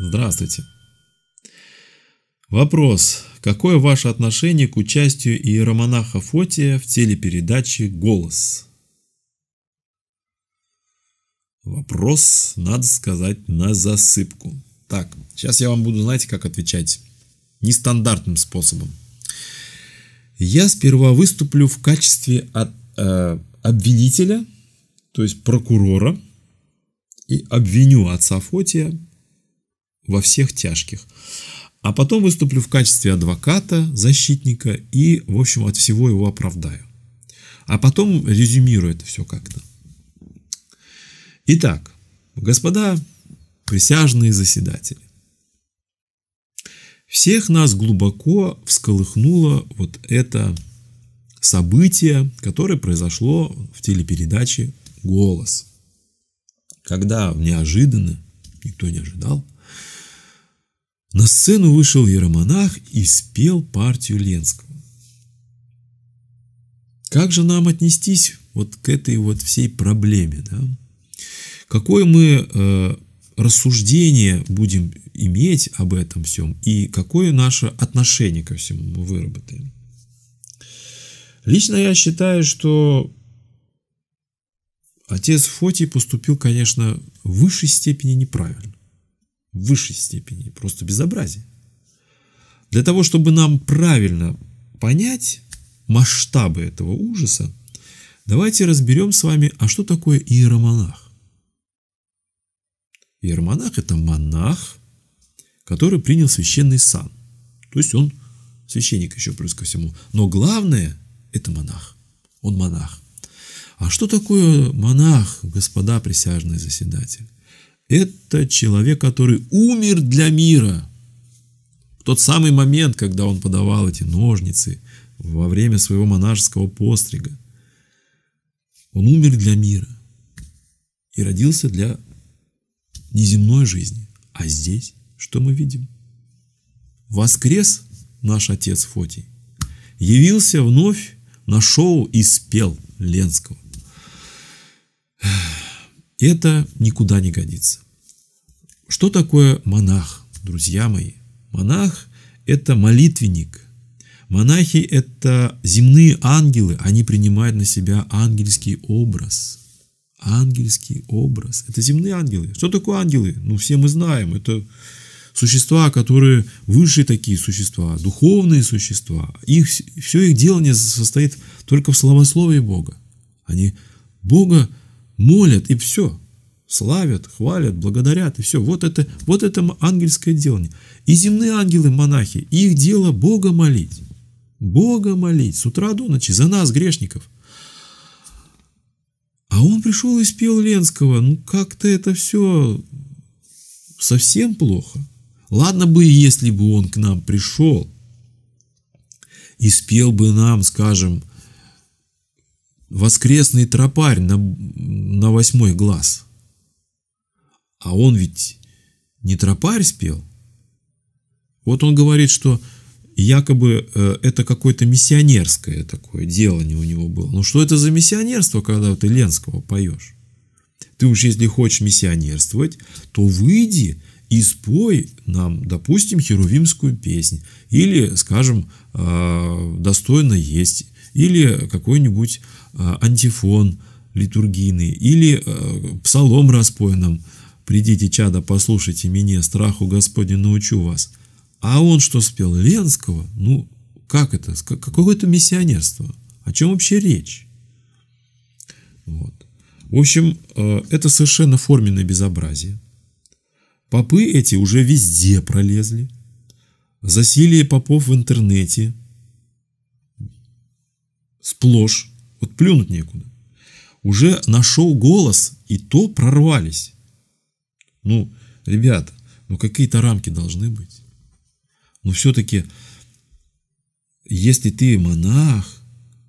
Здравствуйте. Вопрос. Какое ваше отношение к участию иеромонаха Фотия в телепередаче «Голос»? Вопрос, надо сказать, на засыпку. Так, сейчас я вам буду, знаете, как отвечать. Нестандартным способом. Я сперва выступлю в качестве от, э, обвинителя, то есть прокурора, и обвиню отца Фотия во всех тяжких. А потом выступлю в качестве адвоката, защитника и, в общем, от всего его оправдаю. А потом резюмирую это все как-то. Итак, господа присяжные заседатели, всех нас глубоко всколыхнуло вот это событие, которое произошло в телепередаче «Голос». Когда неожиданно, никто не ожидал, на сцену вышел иеромонах и спел партию Ленского. Как же нам отнестись вот к этой вот всей проблеме? Да? Какое мы э, рассуждение будем иметь об этом всем и какое наше отношение ко всему мы выработаем? Лично я считаю, что отец Фотий поступил, конечно, в высшей степени неправильно в высшей степени, просто безобразие. Для того, чтобы нам правильно понять масштабы этого ужаса, давайте разберем с вами, а что такое иеромонах. Иеромонах – это монах, который принял священный сан. То есть он священник еще плюс ко всему. Но главное – это монах. Он монах. А что такое монах, господа присяжные заседатели? Это человек, который умер для мира. В тот самый момент, когда он подавал эти ножницы во время своего монашеского пострига. Он умер для мира и родился для неземной жизни. А здесь что мы видим? Воскрес наш отец Фотий, явился вновь, нашел и спел Ленского. Это никуда не годится. Что такое монах, друзья мои? Монах – это молитвенник. Монахи – это земные ангелы, они принимают на себя ангельский образ. Ангельский образ. Это земные ангелы. Что такое ангелы? Ну, все мы знаем. Это существа, которые высшие такие существа, духовные существа. Их, все их дело не состоит только в словословии Бога. Они Бога молят и все. Славят, хвалят, благодарят и все. Вот это, вот это ангельское делание. И земные ангелы, монахи, их дело Бога молить. Бога молить с утра до ночи за нас, грешников. А он пришел и спел Ленского. Ну, как-то это все совсем плохо. Ладно бы, если бы он к нам пришел и спел бы нам, скажем, воскресный тропарь на, на восьмой глаз. А он ведь не тропарь спел. Вот он говорит, что якобы э, это какое-то миссионерское такое дело не у него было. Ну что это за миссионерство, когда ты Ленского поешь? Ты уж если хочешь миссионерствовать, то выйди и спой нам, допустим, херувимскую песнь или, скажем, э, достойно есть или какой-нибудь а, антифон литургийный, или а, псалом распойным «Придите, чада, послушайте меня, страху Господню научу вас». А он что спел? Ленского? Ну, как это? какое это миссионерство? О чем вообще речь? Вот. В общем, а, это совершенно форменное безобразие. Попы эти уже везде пролезли. Засилие попов в интернете – сплошь, вот плюнуть некуда. Уже нашел голос, и то прорвались. Ну, ребята, ну какие-то рамки должны быть. Но все-таки, если ты монах,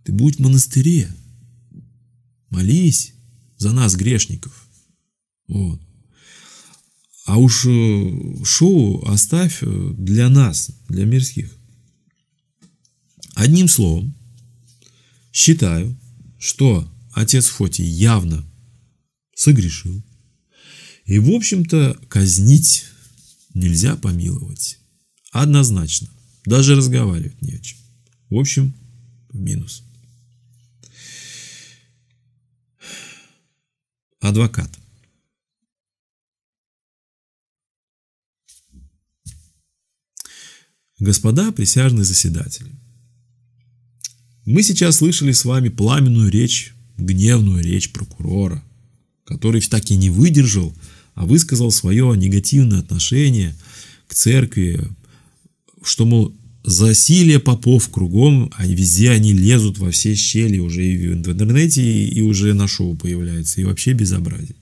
ты будь в монастыре. Молись за нас, грешников. Вот. А уж э, шоу оставь э, для нас, для мирских. Одним словом, Считаю, что отец Фотий явно согрешил. И, в общем-то, казнить нельзя помиловать. Однозначно. Даже разговаривать не о чем. В общем, минус. Адвокат. Господа присяжные заседатели, мы сейчас слышали с вами пламенную речь, гневную речь прокурора, который так и не выдержал, а высказал свое негативное отношение к церкви, что, мол, засилие попов кругом, а везде они лезут во все щели уже и в интернете, и уже на шоу появляются, и вообще безобразие.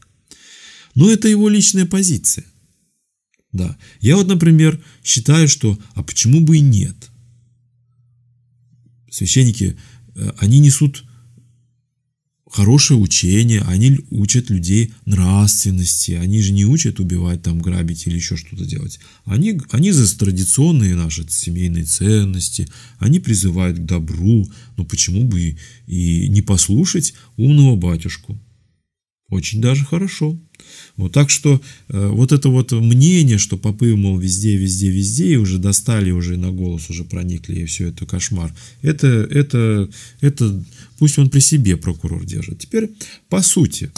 Но это его личная позиция. Да. Я вот, например, считаю, что а почему бы и нет – священники, э, они несут хорошее учение, они учат людей нравственности, они же не учат убивать, там, грабить или еще что-то делать. Они, они за традиционные наши семейные ценности, они призывают к добру, но почему бы и, не послушать умного батюшку? Очень даже хорошо. Вот ну, так что э, вот это вот мнение, что попы, мол, везде, везде, везде, и уже достали, уже на голос уже проникли, и все это кошмар. Это, это, это пусть он при себе прокурор держит. Теперь по сути.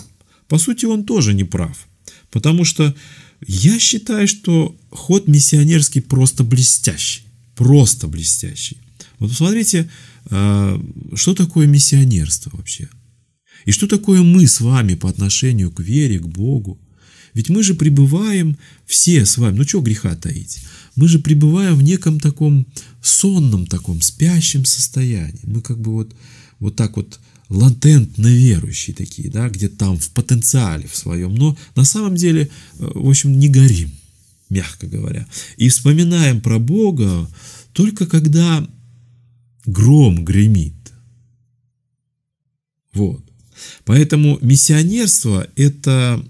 По сути он тоже не прав. Потому что я считаю, что ход миссионерский просто блестящий. Просто блестящий. Вот посмотрите, э, что такое миссионерство вообще. И что такое мы с вами по отношению к вере, к Богу? Ведь мы же пребываем, все с вами, ну что греха таить, мы же пребываем в неком таком сонном, таком спящем состоянии. Мы как бы вот, вот так вот латентно верующие такие, да, где там в потенциале в своем, но на самом деле, э, в общем, не горим, мягко говоря. И вспоминаем про Бога только когда гром гремит. Вот. Поэтому миссионерство – это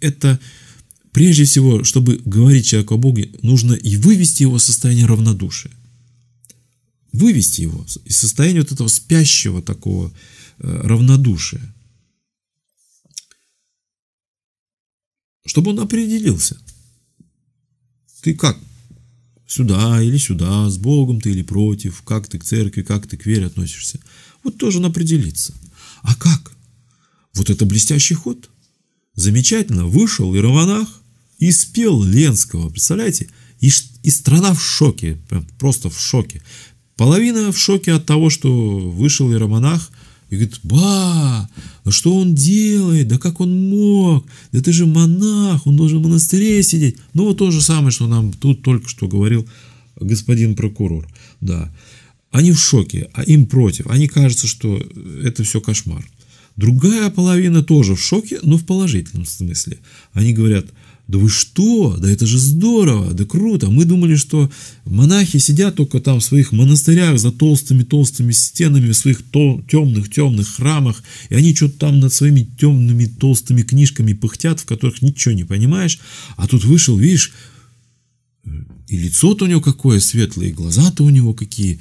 это прежде всего, чтобы говорить человеку о Боге, нужно и вывести его из состояния равнодушия. Вывести его из состояния вот этого спящего такого э, равнодушия. Чтобы он определился. Ты как? Сюда или сюда, с Богом ты или против, как ты к церкви, как ты к вере относишься. Вот тоже он определится. А как? Вот это блестящий ход. Замечательно, вышел и Раванах, и спел Ленского, представляете? И, и страна в шоке, прям просто в шоке. Половина в шоке от того, что вышел Иеромонах и говорит, ба, ну что он делает, да как он мог, да ты же монах, он должен в монастыре сидеть. Ну вот то же самое, что нам тут только что говорил господин прокурор, да. Они в шоке, а им против, они кажется, что это все кошмар. Другая половина тоже в шоке, но в положительном смысле. Они говорят, да вы что, да это же здорово, да круто. Мы думали, что монахи сидят только там в своих монастырях за толстыми-толстыми стенами, в своих темных-темных храмах, и они что-то там над своими темными толстыми книжками пыхтят, в которых ничего не понимаешь. А тут вышел, видишь, э, и лицо-то у него какое светлое, и глаза-то у него какие,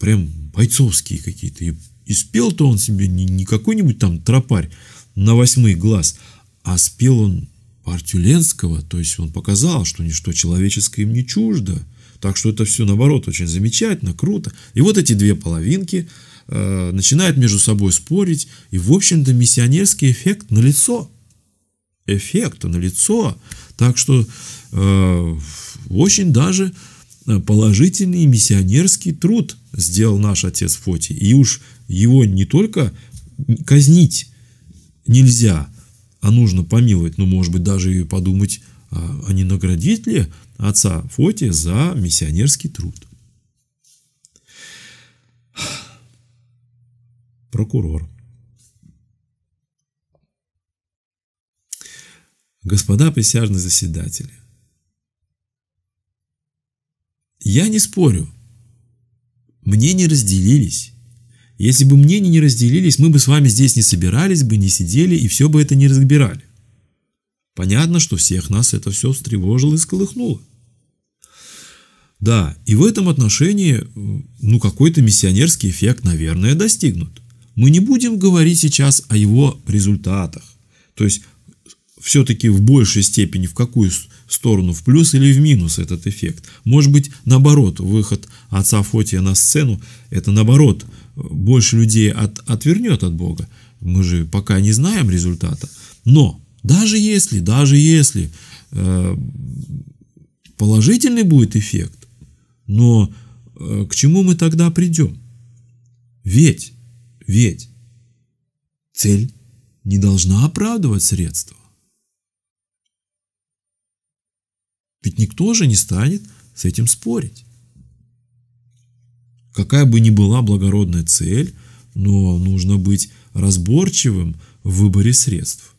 прям бойцовские какие-то, и и спел-то он себе не, не какой-нибудь там тропарь на восьмой глаз, а спел он партию Ленского, то есть он показал, что ничто человеческое им не чуждо. Так что это все, наоборот, очень замечательно, круто. И вот эти две половинки э, начинают между собой спорить, и, в общем-то, миссионерский эффект на лицо. Эффект на лицо. Так что э, очень даже положительный миссионерский труд сделал наш отец Фоти. И уж его не только казнить нельзя, а нужно помиловать, ну, может быть, даже и подумать, а, а не наградить ли отца Фоти за миссионерский труд. Прокурор. Господа присяжные заседатели, я не спорю. Мнения разделились. Если бы мнения не разделились, мы бы с вами здесь не собирались бы, не сидели и все бы это не разбирали. Понятно, что всех нас это все встревожило и сколыхнуло. Да, и в этом отношении, ну, какой-то миссионерский эффект, наверное, достигнут. Мы не будем говорить сейчас о его результатах. То есть все-таки в большей степени в какую сторону, в плюс или в минус этот эффект. Может быть, наоборот, выход отца Фотия на сцену, это наоборот, больше людей от, отвернет от Бога. Мы же пока не знаем результата. Но даже если, даже если э, положительный будет эффект, но э, к чему мы тогда придем? Ведь, ведь цель не должна оправдывать средства. Ведь никто же не станет с этим спорить. Какая бы ни была благородная цель, но нужно быть разборчивым в выборе средств.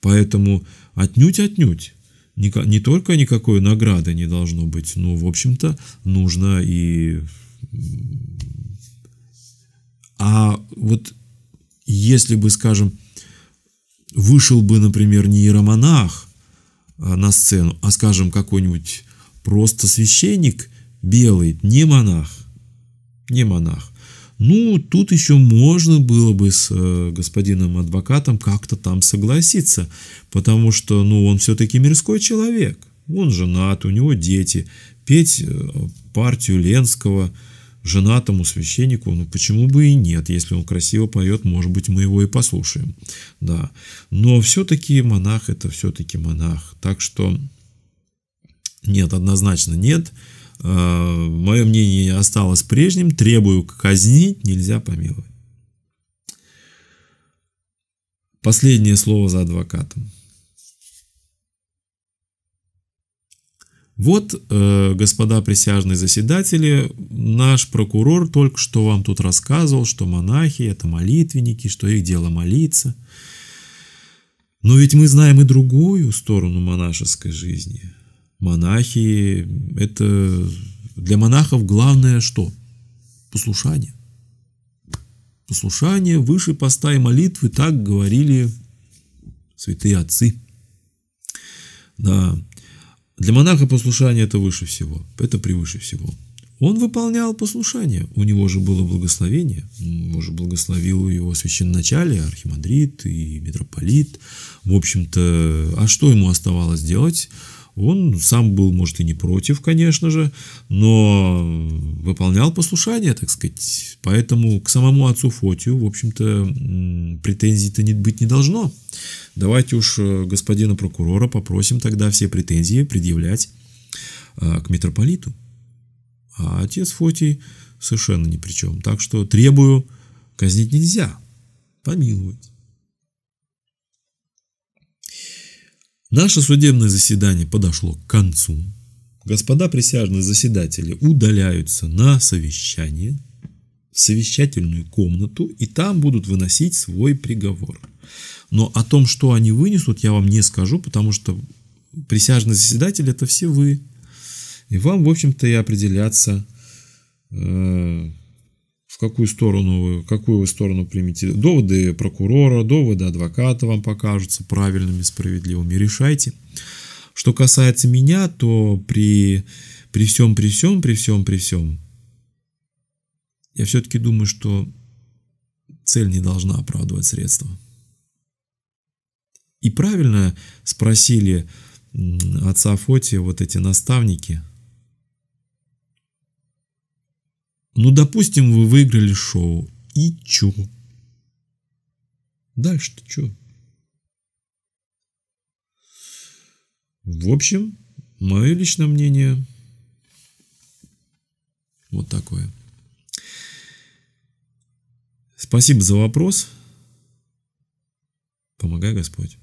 Поэтому отнюдь-отнюдь не только никакой награды не должно быть, но, в общем-то, нужно и... А вот если бы, скажем, вышел бы, например, не иеромонах, Э, на сцену, а скажем какой-нибудь просто священник белый, не монах, не монах, ну, тут еще можно было бы с э, господином адвокатом как-то там согласиться, потому что, ну, он все-таки мирской человек, он женат, у него дети, петь э, партию Ленского – женатому священнику, ну почему бы и нет, если он красиво поет, может быть, мы его и послушаем, да. Но все-таки монах это все-таки монах, так что нет, однозначно нет. А, Мое мнение осталось прежним, требую казнить, нельзя помиловать. Последнее слово за адвокатом. Вот, э, господа присяжные заседатели, наш прокурор только что вам тут рассказывал, что монахи это молитвенники, что их дело молиться. Но ведь мы знаем и другую сторону монашеской жизни. Монахи – это для монахов главное что? Послушание. Послушание выше поста и молитвы, так говорили святые отцы. Да, для монаха послушание это выше всего, это превыше всего. Он выполнял послушание, у него же было благословение, его же благословил его священначале, архимандрит и митрополит. В общем-то, а что ему оставалось делать? Он сам был, может, и не против, конечно же, но выполнял послушание, так сказать. Поэтому к самому отцу Фотию, в общем-то, претензий-то быть не должно. Давайте уж э, господина прокурора попросим тогда все претензии предъявлять э, к митрополиту. А отец Фотий совершенно ни при чем. Так что требую казнить нельзя, помиловать. Наше судебное заседание подошло к концу. Господа присяжные заседатели удаляются на совещание, в совещательную комнату, и там будут выносить свой приговор. Но о том, что они вынесут, я вам не скажу, потому что присяжный заседатель – это все вы. И вам, в общем-то, и определяться э какую сторону вы, какую вы сторону примете. Доводы прокурора, доводы адвоката вам покажутся правильными, справедливыми. Решайте. Что касается меня, то при, при всем, при всем, при всем, при всем, я все-таки думаю, что цель не должна оправдывать средства. И правильно спросили отца Фотия вот эти наставники – Ну, допустим, вы выиграли шоу. И чё? Дальше-то чё? В общем, мое личное мнение вот такое. Спасибо за вопрос. Помогай Господь.